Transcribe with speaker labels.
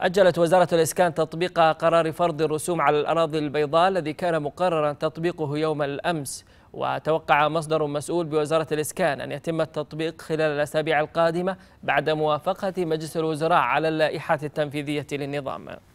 Speaker 1: أجلت وزارة الإسكان تطبيق قرار فرض الرسوم على الأراضي البيضاء الذي كان مقررا تطبيقه يوم الأمس وتوقع مصدر مسؤول بوزارة الإسكان أن يتم التطبيق خلال الأسابيع القادمة بعد موافقة مجلس الوزراء على اللائحة التنفيذية للنظام